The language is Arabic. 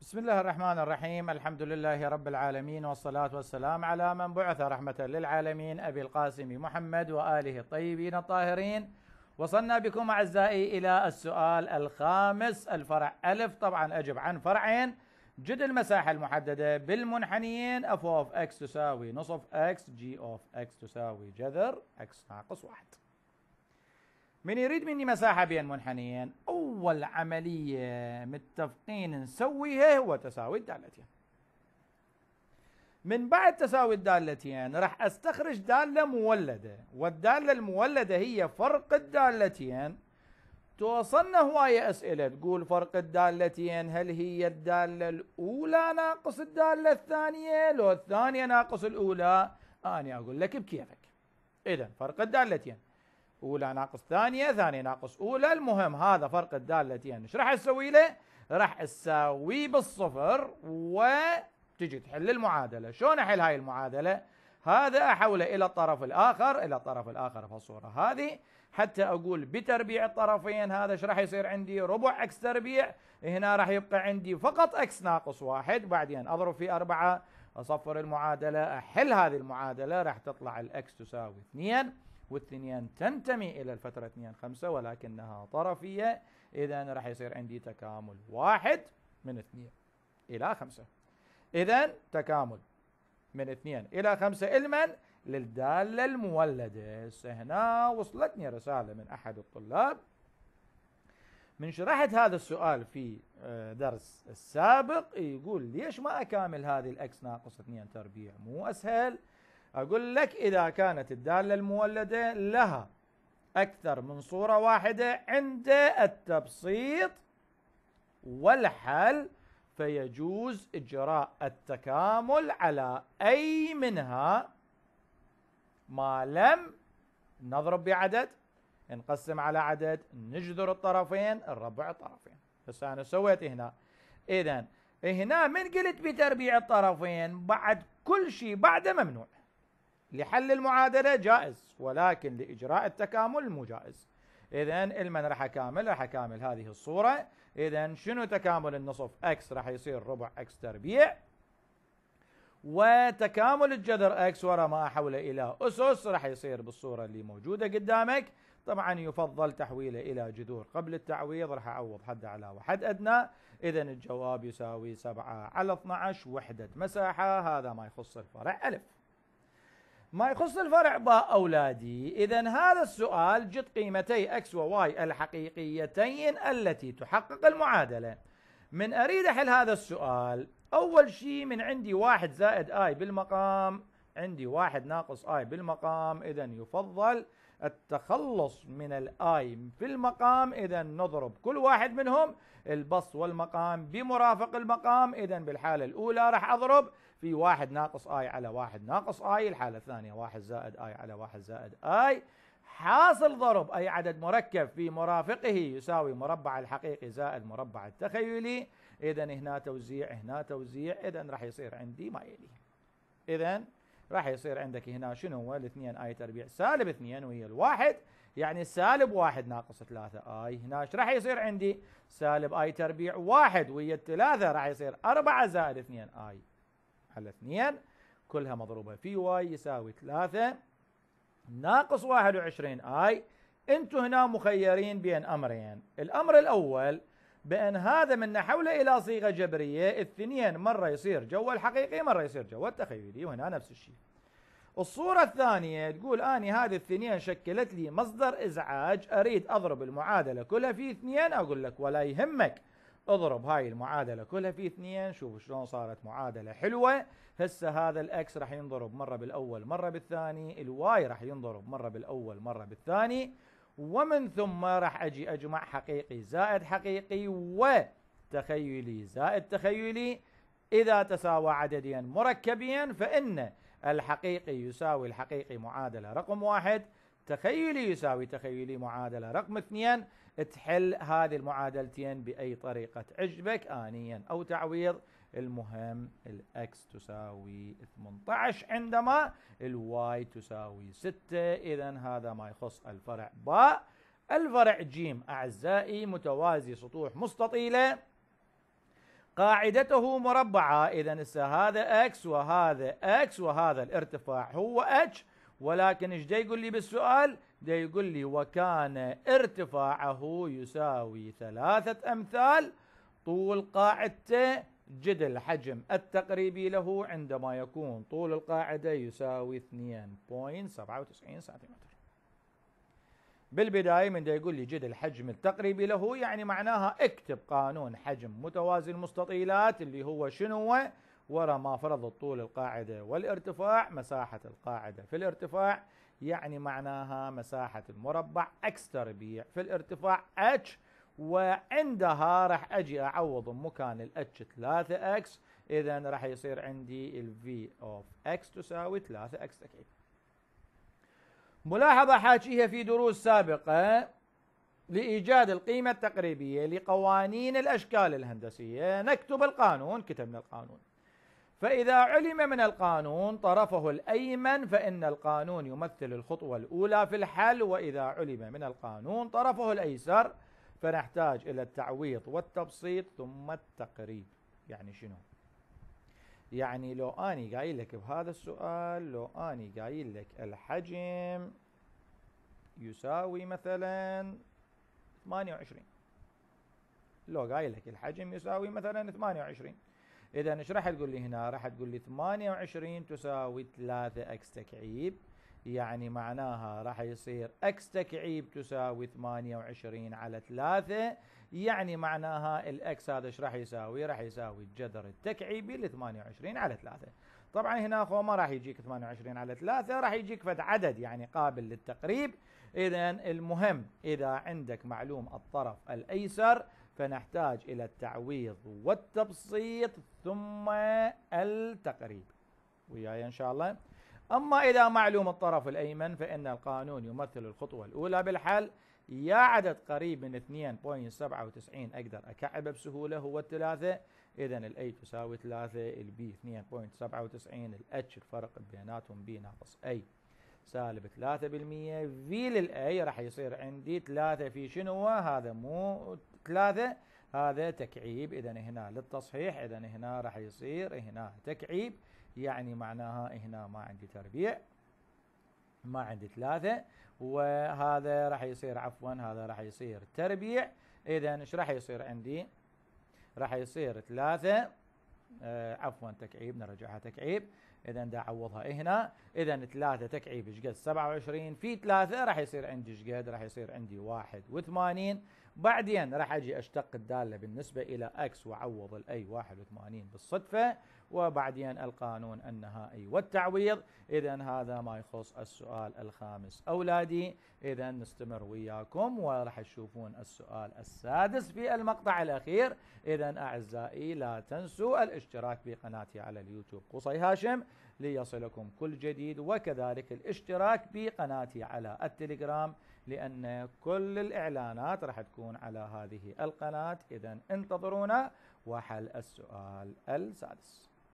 بسم الله الرحمن الرحيم الحمد لله رب العالمين والصلاة والسلام على من بعث رحمة للعالمين أبي القاسم محمد وآله الطيبين الطاهرين وصلنا بكم أعزائي إلى السؤال الخامس الفرع ألف طبعا أجب عن فرعين جد المساحة المحددة بالمنحنيين اف اوف اكس تساوي نصف اكس جي اوف اكس تساوي جذر اكس ناقص واحد من يريد مني مساحة بين منحنيين أول عملية متفقين نسويها هو تساوي الدالتين من بعد تساوي الدالتين راح استخرج دالة مولدة والدالة المولدة هي فرق الدالتين توصلنا هواية أسئلة تقول فرق الدالتين هل هي الدالة الأولى ناقص الدالة الثانية لو الثانية ناقص الأولى أنا أقول لك بكيفك إذا فرق الدالتين اولى ناقص ثانيه ثانيه ناقص اولى المهم هذا فرق الدالتين ايش راح اسوي له راح اساويه بالصفر وتجي تحل المعادله شلون احل هاي المعادله هذا احوله الى الطرف الاخر الى الطرف الاخر في الصوره هذه حتى اقول بتربيع الطرفين هذا ايش راح يصير عندي ربع اكس تربيع هنا راح يبقى عندي فقط اكس ناقص واحد بعدين اضرب في أربعة اصفر المعادله احل هذه المعادله راح تطلع الاكس تساوي اثنين والثنيان تنتمي إلى الفترة 2 5 ولكنها طرفية إذا راح يصير عندي تكامل واحد من 2 إلى 5 إذا تكامل من 2 إلى 5 علما للدالة المولدة هنا وصلتني رسالة من أحد الطلاب من شرحت هذا السؤال في آه، درس السابق يقول ليش ما أكامل هذه الأكس ناقص 2 تربيع مو أسهل؟ أقول لك إذا كانت الدالة المولدة لها أكثر من صورة واحدة عند التبسيط والحل فيجوز إجراء التكامل على أي منها ما لم نضرب بعدد نقسم على عدد نجذر الطرفين نربع الطرفين هسه أنا سويت هنا إذا هنا من قلت بتربيع الطرفين بعد كل شيء بعده ممنوع لحل المعادله جائز ولكن لاجراء التكامل مو جائز اذا المن راح اكامل راح اكامل هذه الصوره اذا شنو تكامل النصف اكس راح يصير ربع اكس تربيع وتكامل الجذر اكس ورا ما أحوله الى اسس راح يصير بالصوره اللي موجوده قدامك طبعا يفضل تحويله الى جذور قبل التعويض راح اعوض حد على وحد ادنى اذا الجواب يساوي 7 على 12 وحده مساحه هذا ما يخص الفرع الف ما يخص الفرع باء أولادي إذا هذا السؤال جد قيمتي أكس وواي الحقيقيتين التي تحقق المعادلة من أريد أحل هذا السؤال أول شيء من عندي واحد زائد آي بالمقام عندي واحد ناقص آي بالمقام إذا يفضل التخلص من الآي في المقام إذا نضرب كل واحد منهم البسط والمقام بمرافق المقام إذا بالحالة الأولى راح أضرب في واحد ناقص آي على واحد ناقص آي الحالة الثانية واحد زائد آي على واحد زائد آي حاصل ضرب أي عدد مركب في مرافقه يساوي مربع الحقيقي زائد مربع التخيلي إذا هنا توزيع هنا توزيع إذا راح يصير عندي ما يلي إذا راح يصير عندك هنا شنو هو الاثنين اي تربيع سالب اثنين وهي الواحد يعني سالب واحد ناقص ثلاثة اي هنا ايش راح يصير عندي سالب اي تربيع واحد وهي الثلاثة راح يصير أربعة زائد اثنين اي على اثنين كلها مضروبة في واي يساوي ثلاثة ناقص واحد وعشرين اي انتم هنا مخيرين بين امرين الامر الاول بأن هذا من نحوله إلى صيغة جبرية الثنين مرة يصير جوه الحقيقي مرة يصير جوه التخيلي وهنا نفس الشيء الصورة الثانية تقول أني هذه الثنين شكلت لي مصدر إزعاج أريد أضرب المعادلة كلها في اثنين أقول لك ولا يهمك اضرب هاي المعادلة كلها في اثنين شوف شلون صارت معادلة حلوة هسه هذا الاكس راح ينضرب مرة بالأول مرة بالثاني الواي راح ينضرب مرة بالأول مرة بالثاني ومن ثم راح اجي اجمع حقيقي زائد حقيقي وتخيلي زائد تخيلي اذا تساوى عددين مركبين فان الحقيقي يساوي الحقيقي معادله رقم واحد تخيلي يساوي تخيلي معادله رقم اثنين تحل هذه المعادلتين باي طريقه تعجبك انيا او تعويض المهم الاكس تساوي 18 عندما الواي تساوي 6 اذا هذا ما يخص الفرع باء الفرع جيم اعزائي متوازي سطوح مستطيله قاعدته مربعه اذا هسه هذا اكس وهذا اكس وهذا الارتفاع هو اتش ولكن ايش دا يقول لي بالسؤال؟ دا يقول لي وكان ارتفاعه يساوي ثلاثة امثال طول قاعدته جدل حجم التقريبي له عندما يكون طول القاعدة يساوي 2.97 سنتيمتر بالبداية من دا يقول لي جدل حجم التقريبي له يعني معناها اكتب قانون حجم متوازي المستطيلات اللي هو شنو ورا ما فرض طول القاعدة والارتفاع مساحة القاعدة في الارتفاع يعني معناها مساحة المربع اكس تربيع في الارتفاع اتش وعندها راح اجي اعوض مكان الاتش 3 اكس اذا راح يصير عندي الفي اوف اكس تساوي 3 اكس تكعيب ملاحظه حاجيها في دروس سابقه لايجاد القيمه التقريبيه لقوانين الاشكال الهندسيه نكتب القانون كتبنا القانون فإذا علم من القانون طرفه الأيمن فإن القانون يمثل الخطوة الأولى في الحل وإذا علم من القانون طرفه الأيسر فنحتاج إلى التعويض والتبسيط ثم التقريب يعني شنو يعني لو أني قايل لك بهذا السؤال لو أني قايل لك الحجم يساوي مثلا 28 لو قايل لك الحجم يساوي مثلا 28 اذا ايش راح تقول لي هنا؟ راح تقول لي 28 تساوي 3 اكس تكعيب يعني معناها راح يصير اكس تكعيب تساوي 28 على 3 يعني معناها الاكس هذا ايش راح يساوي؟ راح يساوي الجذر التكعيبي ل 28 على 3 طبعا هنا اخو ما راح يجيك 28 على 3 راح يجيك فد عدد يعني قابل للتقريب اذا المهم اذا عندك معلوم الطرف الايسر فنحتاج الى التعويض والتبسيط ثم التقريب وياي ان شاء الله أما إذا معلوم الطرف الأيمن فإن القانون يمثل الخطوة الأولى بالحل يا عدد قريب من 2.97 أقدر أكعبه بسهولة هو الثلاثة إذا الأي تساوي 3 البي 2.97 الاتش الفرق بيناتهم بي ناقص أي سالب 3% في للأي راح يصير عندي 3 في شنو هذا مو 3 هذا تكعيب إذا هنا للتصحيح إذا هنا راح يصير هنا تكعيب يعني معناها هنا ما عندي تربيع ما عندي ثلاثة وهذا راح يصير عفوا هذا راح يصير تربيع اذا ايش راح يصير عندي راح يصير ثلاثة آه عفوا تكعيب نرجعها تكعيب اذا دا اعوضها إيه هنا اذا 3 ايش قد 27 في 3 راح يصير عندي شقد راح يصير عندي 81 بعدين راح اجي اشتق الداله بالنسبه الى اكس واعوض الاي 81 بالصدفه وبعدين القانون النهائي والتعويض اذا هذا ما يخص السؤال الخامس اولادي اذا نستمر وياكم وراح تشوفون السؤال السادس في المقطع الاخير اذا اعزائي لا تنسوا الاشتراك بقناتي على اليوتيوب قصي هاشم ليصلكم كل جديد وكذلك الاشتراك بقناتي على التليجرام لأن كل الإعلانات راح تكون على هذه القناة إذا انتظرونا وحل السؤال السادس